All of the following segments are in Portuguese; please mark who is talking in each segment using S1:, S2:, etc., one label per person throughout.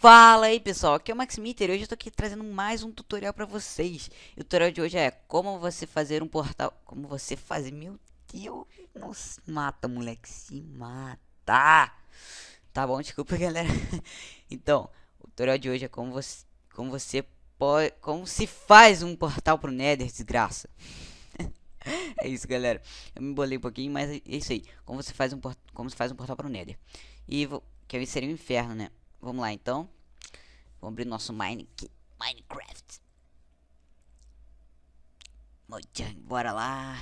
S1: Fala aí pessoal, aqui é o Max Mitter e hoje eu tô aqui trazendo mais um tutorial para vocês. o tutorial de hoje é como você fazer um portal, como você fazer, meu Deus, não se mata moleque, se mata. Tá bom, desculpa galera. Então, o tutorial de hoje é como você, como você como se faz um portal pro Nether, desgraça. é isso, galera. Eu me bolei um pouquinho, mas é isso aí. Como você faz um, como se faz um portal pro Nether. E vou, que seria o um inferno, né? Vamos lá, então. Vamos abrir nosso mine Minecraft. Mojang, bora lá.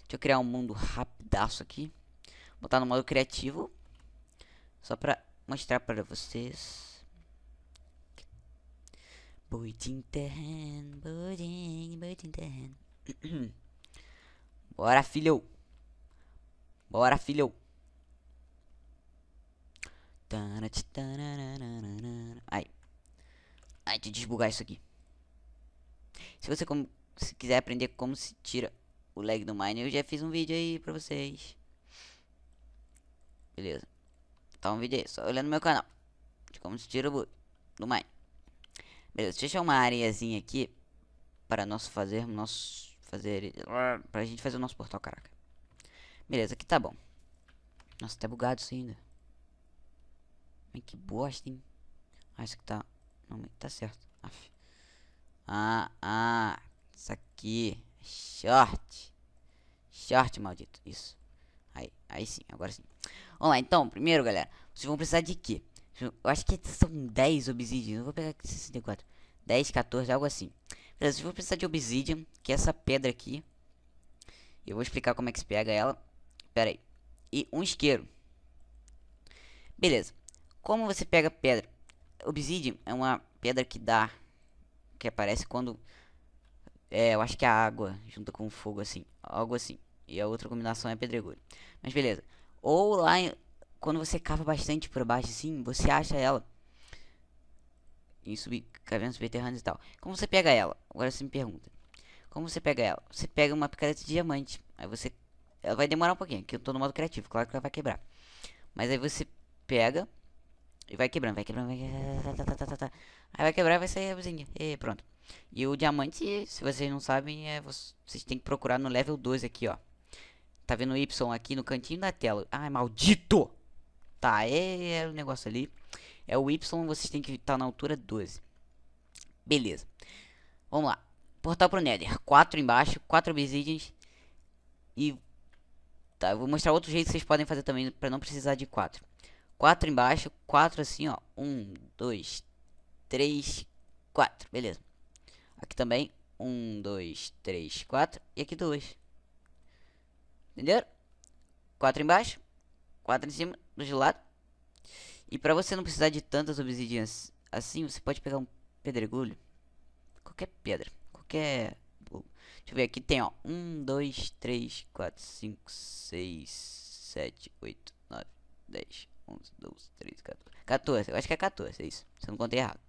S1: Deixa eu criar um mundo rapidaço aqui. Vou botar no modo criativo. Só pra mostrar pra vocês. Boitinho terreno, boi boitinho terreno. Bora, filho. Bora, filho. Ai. Ai, de desbugar isso aqui. Se você como, se quiser aprender como se tira o lag do Mine, eu já fiz um vídeo aí pra vocês. Beleza. Tá um vídeo aí, só olhando meu canal. De como se tira o do Mine. Beleza, deixa eu uma areiazinha aqui para nós fazermos nosso fazer para a gente fazer o nosso portal, caraca. Beleza, aqui tá bom. Nossa, tá bugado isso ainda. Ai, que bosta, hein? Ah, isso aqui tá... Não, tá certo. Aff. Ah, ah. Isso aqui. Short. Short, maldito. Isso. Aí, aí sim, agora sim. Vamos lá, então. Primeiro, galera. Vocês vão precisar de quê? Eu acho que são 10 obsidian. Eu vou pegar aqui 64. 10, 14, algo assim. Beleza, eu vou precisar de obsidian, que é essa pedra aqui. Eu vou explicar como é que se pega ela. Pera aí. E um isqueiro. Beleza. Como você pega pedra? Obsidian é uma pedra que dá... Que aparece quando... É, eu acho que é a água junta com o fogo, assim. Algo assim. E a outra combinação é pedregulho. Mas beleza. Ou lá em, quando você cava bastante por baixo assim, você acha ela em sub cavernas subterrâneas e tal. Como você pega ela? Agora você me pergunta. Como você pega ela? Você pega uma picareta de diamante. Aí você. Ela vai demorar um pouquinho, que eu tô no modo criativo, claro que ela vai quebrar. Mas aí você pega e vai quebrando, vai quebrando, vai quebrando. Aí vai quebrar e vai sair a luzinha. E pronto. E o diamante, se vocês não sabem, é vocês têm que procurar no level 12 aqui, ó. Tá vendo o Y aqui no cantinho da tela. Ai, maldito! tá, é, é o negócio ali. É o Y, vocês têm que estar tá na altura 12. Beleza. Vamos lá. Portal pro Nether. 4 embaixo, 4 obsidians. E... Tá, eu vou mostrar outro jeito que vocês podem fazer também, pra não precisar de 4. 4 embaixo, 4 assim, ó. 1, 2, 3, 4. Beleza. Aqui também. 1, 2, 3, 4. E aqui 2. Entenderam? 4 embaixo, quatro em cima do gelado. E pra você não precisar de tantas obsidianas assim, você pode pegar um pedregulho. Qualquer pedra. Qualquer... Deixa eu ver aqui. Tem, ó. um dois três quatro cinco seis sete oito nove dez onze doze 13, 14. Eu acho que é 14, é isso. Se eu não contei errado.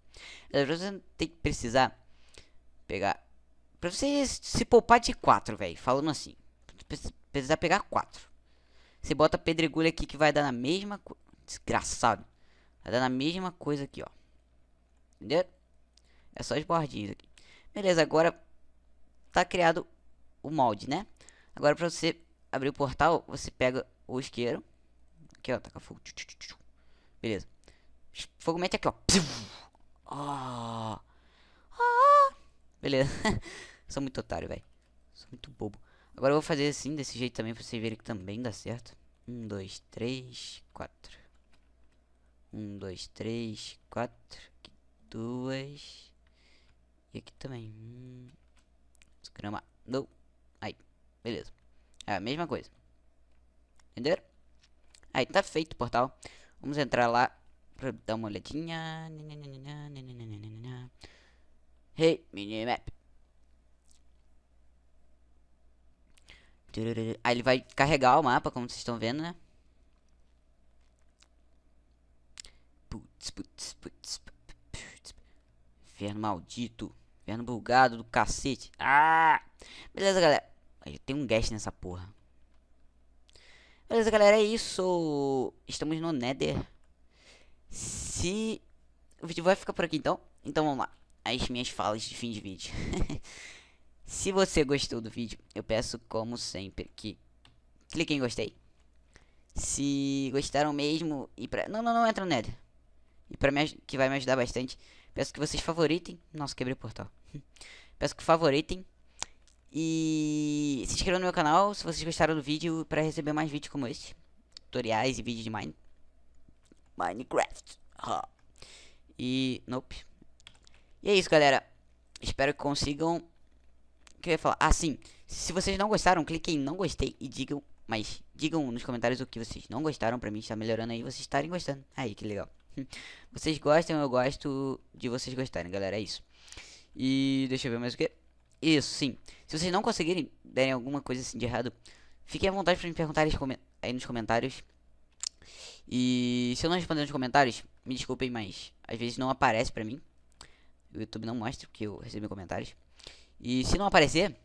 S1: você tem que precisar pegar... Pra você se poupar de 4, velho. Falando assim. Precisar pegar 4. Você bota pedregulho aqui que vai dar na mesma coisa. Desgraçado. Vai dar na mesma coisa aqui, ó. Entendeu? É só as bordinhas aqui. Beleza, agora tá criado o molde, né? Agora pra você abrir o portal, você pega o isqueiro. Aqui, ó, taca fogo. Beleza. Fogo mete aqui, ó. Ah. Ah. Beleza. Sou muito otário, velho. Sou muito bobo. Agora eu vou fazer assim, desse jeito também, pra vocês verem que também dá certo. Um, dois, três, quatro. Um, dois, três, quatro. Aqui, duas. E aqui também. Hum. Não. Aí. Beleza. É a mesma coisa. Entenderam? Aí, tá feito o portal. Vamos entrar lá pra dar uma olhadinha. Hey, minimap. Aí ele vai carregar o mapa, como vocês estão vendo, né? Putz, putz, putz, putz. Inferno maldito. Inferno bugado do cacete. Ah! Beleza, galera. Ele tem um guest nessa porra. Beleza, galera. É isso. Estamos no Nether. Se... O vídeo vai ficar por aqui, então. Então, vamos lá. As minhas falas de fim de vídeo. Se você gostou do vídeo, eu peço como sempre que clique em gostei. Se gostaram mesmo e pra... Não, não, não entra no Nether. E pra me... que vai me ajudar bastante, peço que vocês favoritem. Nossa, quebrei o portal. peço que favoritem. E se inscrevam no meu canal se vocês gostaram do vídeo para receber mais vídeos como este Tutoriais e vídeos de mine... Minecraft. E... Nope. E é isso, galera. Espero que consigam que eu ia falar? Assim, sim. se vocês não gostaram, cliquem em não gostei e digam, mas digam nos comentários o que vocês não gostaram pra mim estar tá melhorando aí, vocês estarem gostando. Aí, que legal. Vocês gostam, eu gosto de vocês gostarem, galera, é isso. E deixa eu ver mais o que. Isso, sim. Se vocês não conseguirem, derem alguma coisa assim de errado, fiquem à vontade pra me perguntar aí nos comentários. E se eu não responder nos comentários, me desculpem, mas às vezes não aparece pra mim. O YouTube não mostra, porque eu recebi comentários. E se não aparecer,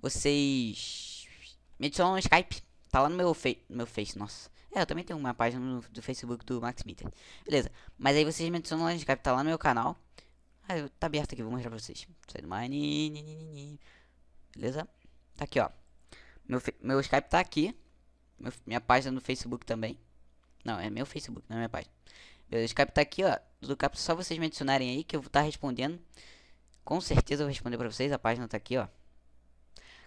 S1: vocês me adicionam no Skype. Tá lá no meu, fe... no meu Face, nossa. É, eu também tenho uma página no, do Facebook do Max Meter. Beleza. Mas aí vocês me adicionam lá no Skype, tá lá no meu canal. Ah, eu... tá aberto aqui, vou mostrar pra vocês. Sai do Mine. Beleza? Tá aqui, ó. Meu, meu Skype tá aqui. Meu... Minha página no Facebook também. Não, é meu Facebook, não é minha página. Beleza, o Skype tá aqui, ó. Do Cap, só vocês me adicionarem aí que eu vou estar tá respondendo. Com certeza eu vou responder pra vocês. A página tá aqui, ó.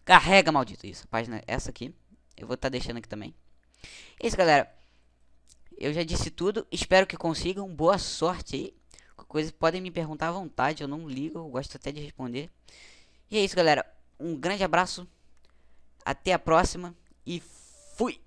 S1: Carrega, maldito. Isso, a página é essa aqui. Eu vou estar tá deixando aqui também. É isso, galera. Eu já disse tudo. Espero que consigam. Boa sorte aí. Coisa, podem me perguntar à vontade. Eu não ligo. Eu gosto até de responder. E é isso, galera. Um grande abraço. Até a próxima. E fui!